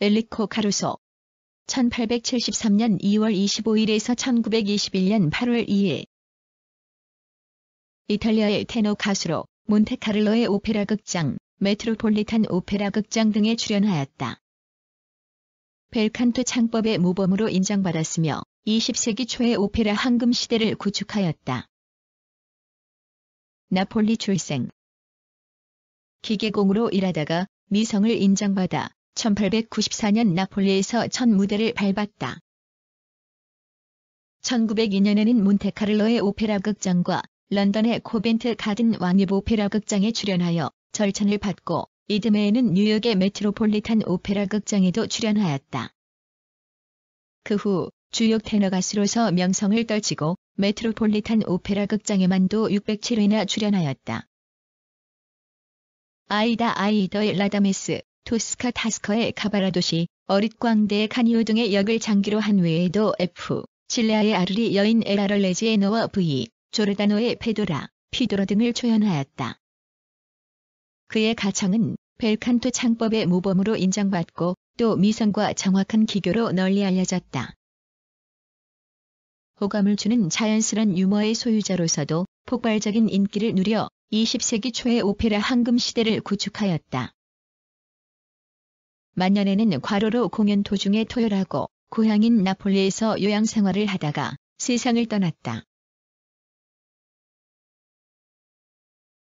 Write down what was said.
엘리코 가루소 1873년 2월 25일에서 1921년 8월 2일 이탈리아의 테너 가수로 몬테카를로의 오페라 극장, 메트로폴리탄 오페라 극장 등에 출연하였다. 벨칸토 창법의 모범으로 인정받았으며 20세기 초의 오페라 황금 시대를 구축하였다. 나폴리 출생 기계공으로 일하다가 미성을 인정받아 1894년 나폴리에서 첫 무대를 밟았다. 1902년에는 몬테카를로의 오페라 극장과 런던의 코벤트 가든 왕립 오페라 극장에 출연하여 절찬을 받고 이듬해에는 뉴욕의 메트로폴리탄 오페라 극장에도 출연하였다. 그 후주요 테너 가수로서 명성을 떨치고 메트로폴리탄 오페라 극장에만도 607회나 출연하였다. 아이다 아이더의 라다메스, 토스카 타스커의 가바라도시, 어릿광대의 카니오 등의 역을 장기로 한 외에도 F, 칠레아의 아르리 여인 에라럴레지에 너어 V, 조르다노의 페도라, 피도라 등을 초연하였다. 그의 가창은 벨칸토 창법의 모범으로 인정받고 또 미성과 정확한 기교로 널리 알려졌다. 호감을 주는 자연스런 유머의 소유자로서도 폭발적인 인기를 누려 20세기 초의 오페라 황금 시대를 구축하였다. 만년에는 과로로 공연 도중에 토혈하고 고향인 나폴리에서 요양 생활을 하다가 세상을 떠났다.